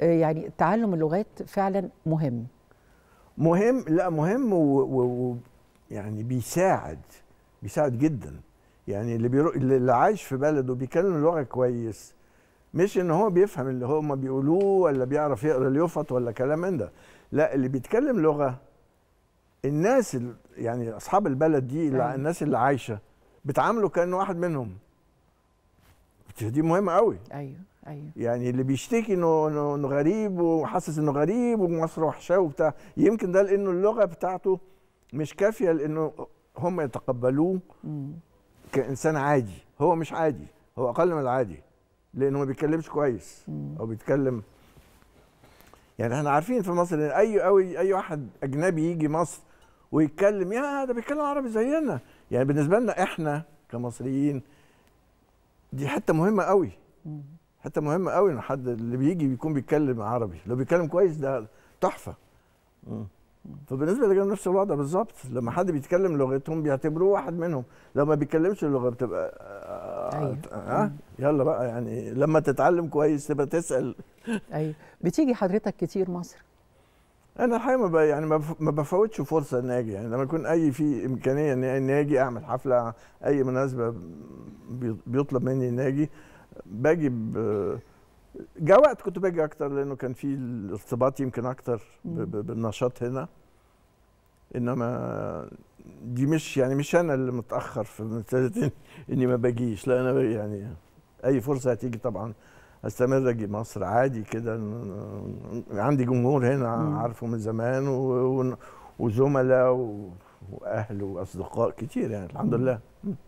آه، يعني تعلم اللغات فعلا مهم مهم لا مهم ويعني بيساعد بيساعد جدا يعني اللي بيرو... اللي عايش في بلده بيتكلم لغه كويس مش ان هو بيفهم اللي هم بيقولوه ولا بيعرف يقرا اليفط ولا كلام من ده لا اللي بيتكلم لغه الناس اللي يعني اصحاب البلد دي اللي أيوة. الناس اللي عايشه بتعامله كانه واحد منهم دي مهمه قوي ايوه أيوة. يعني اللي بيشتكي انه انه غريب وحاسس انه غريب ومصر وحشاه وبتاع يمكن ده لانه اللغه بتاعته مش كافيه لانه هم يتقبلوه م. كانسان عادي هو مش عادي هو اقل من العادي لانه ما بيتكلمش كويس م. او بيتكلم يعني احنا عارفين في مصر ان اي أوي اي واحد اجنبي يجي مصر ويتكلم يا ده بيتكلم عربي زينا يعني بالنسبه لنا احنا كمصريين دي حته مهمه قوي حته مهمه قوي ان حد اللي بيجي بيكون بيتكلم عربي لو بيتكلم كويس ده تحفه فبالنسبه للاجانب نفس الوضع بالظبط لما حد بيتكلم لغتهم بيعتبروه واحد منهم لو ما بيتكلمش اللغه بتبقى آه، أيوة. آه، ها يلا بقى يعني لما تتعلم كويس تبقى تسال ايوه بتيجي حضرتك كتير مصر انا الحقيقه ما يعني ما بفوتش فرصه ان اجي يعني لما يكون اي في امكانيه ان اجي اعمل حفله اي مناسبه بيطلب مني ان اجي باجي جاء وقت كنت باجي اكتر لانه كان في الارتباط يمكن اكتر بالنشاط هنا انما دي مش يعني مش انا اللي متاخر في مساله اني ما باجيش لا انا يعني اي فرصه هتيجي طبعا استمر اجي مصر عادي كده عندي جمهور هنا عارفه من زمان وزملاء واهل واصدقاء كتير يعني الحمد لله